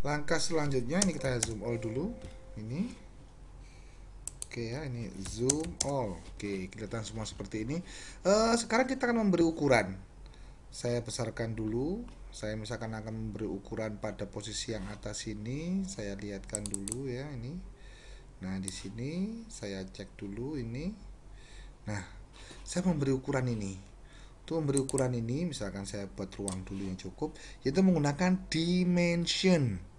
langkah selanjutnya ini kita zoom all dulu ini oke ya ini zoom all oke kelihatan semua seperti ini uh, sekarang kita akan memberi ukuran saya besarkan dulu saya misalkan akan memberi ukuran pada posisi yang atas ini saya lihatkan dulu ya ini nah di sini saya cek dulu ini nah saya memberi ukuran ini untuk memberi ukuran ini misalkan saya buat ruang dulu yang cukup yaitu menggunakan dimension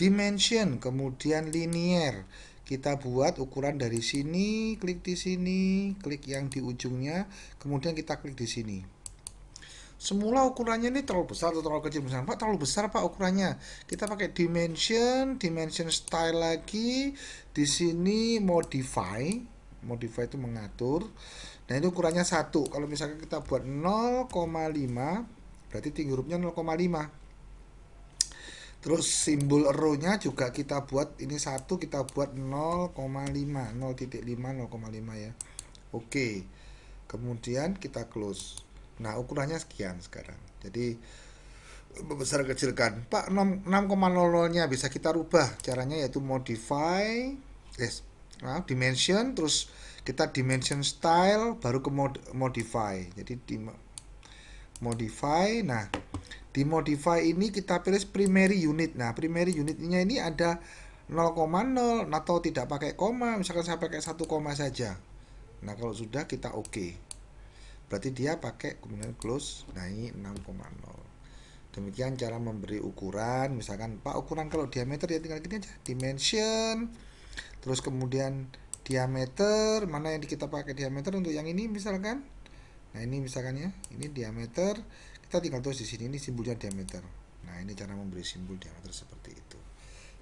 dimension kemudian linear kita buat ukuran dari sini klik di sini klik yang di ujungnya kemudian kita klik di sini semula ukurannya ini terlalu besar atau terlalu kecil misalnya pak terlalu besar pak ukurannya kita pakai dimension dimension style lagi di sini modify modify itu mengatur nah itu ukurannya satu kalau misalnya kita buat 0,5 berarti tinggi hurufnya 0,5 Terus simbol eronya juga kita buat ini satu kita buat 0,5, 0.5, 0,5 ya. Oke. Kemudian kita close. Nah, ukurannya sekian sekarang. Jadi besar kecilkan. Pak 6,00-nya bisa kita rubah. Caranya yaitu modify yes, nah, dimension terus kita dimension style baru ke mod modify. Jadi di modify. Nah, di modify ini kita pilih primary unit. Nah, primary unitnya ini ada 0,0 nah, atau tidak pakai koma, misalkan saya pakai 1 koma saja. Nah, kalau sudah kita oke. Okay. Berarti dia pakai kemudian close. Nah, 6,0. Demikian cara memberi ukuran, misalkan Pak ukuran kalau diameter ya tinggal gini aja, dimension. Terus kemudian diameter, mana yang kita pakai diameter untuk yang ini misalkan. Nah, ini misalkan ya, ini diameter kita tinggal tulis di sini ini simbolnya diameter nah ini cara memberi simbol diameter seperti itu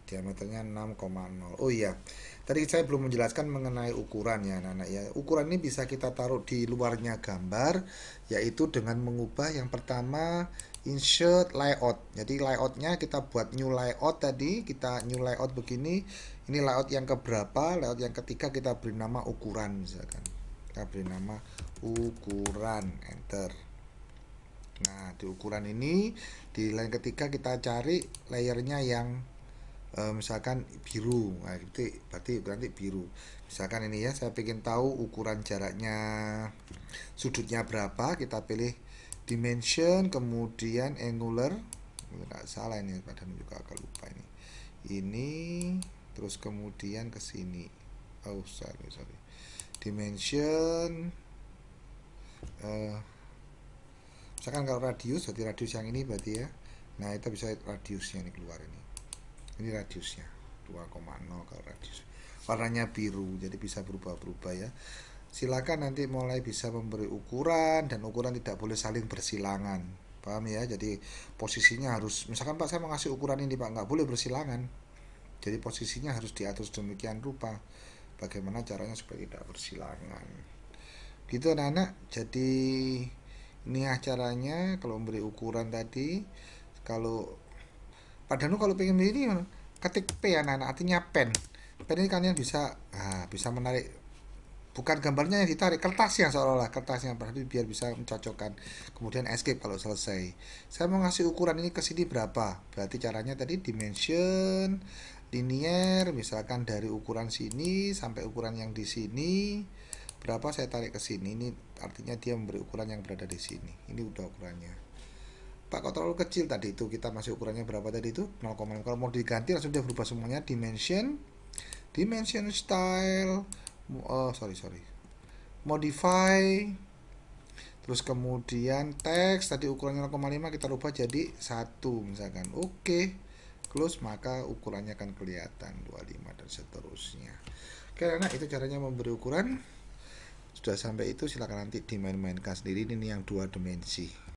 diameternya 6,0 oh iya tadi saya belum menjelaskan mengenai ukuran ya anak-anak ya ukuran ini bisa kita taruh di luarnya gambar yaitu dengan mengubah yang pertama insert layout jadi layoutnya kita buat new layout tadi kita new layout begini ini layout yang keberapa layout yang ketiga kita beri nama ukuran misalkan kita beri nama ukuran enter Nah, di ukuran ini di lain ketiga kita cari layernya yang e, misalkan biru. Nah, itu berarti berarti biru. Misalkan ini ya, saya ingin tahu ukuran jaraknya sudutnya berapa, kita pilih dimension kemudian angular. Enggak salah ini, padahal juga agak lupa ini. Ini terus kemudian ke sini. Oh, sorry, sorry. Dimension uh, misalkan kalau radius berarti radius yang ini berarti ya nah itu bisa radiusnya ini keluar ini ini radiusnya 2,0 kalau radius warnanya biru jadi bisa berubah-berubah ya silakan nanti mulai bisa memberi ukuran dan ukuran tidak boleh saling bersilangan paham ya jadi posisinya harus misalkan pak saya mengasih ukuran ini pak nggak boleh bersilangan jadi posisinya harus diatur demikian rupa bagaimana caranya supaya tidak bersilangan gitu anak-anak jadi ini acaranya kalau memberi ukuran tadi kalau padahal kalau pengen ini ketik P ya anak, anak artinya pen pen ini kalian bisa nah, bisa menarik bukan gambarnya yang ditarik yang seolah-olah kertasnya berarti biar bisa mencocokkan kemudian escape kalau selesai saya mau ngasih ukuran ini ke sini berapa berarti caranya tadi dimension linear misalkan dari ukuran sini sampai ukuran yang di sini berapa saya tarik ke sini ini artinya dia memberi ukuran yang berada di sini ini udah ukurannya Pak kalau terlalu kecil tadi itu kita masih ukurannya berapa tadi itu 0,5 kalau mau diganti langsung dia berubah semuanya dimension dimension style oh sorry sorry modify terus kemudian teks tadi ukurannya 0,5 kita rubah jadi satu misalkan oke close maka ukurannya akan kelihatan 25 dan seterusnya karena itu caranya memberi ukuran sudah sampai itu silakan nanti dimain-mainkan sendiri ini yang dua dimensi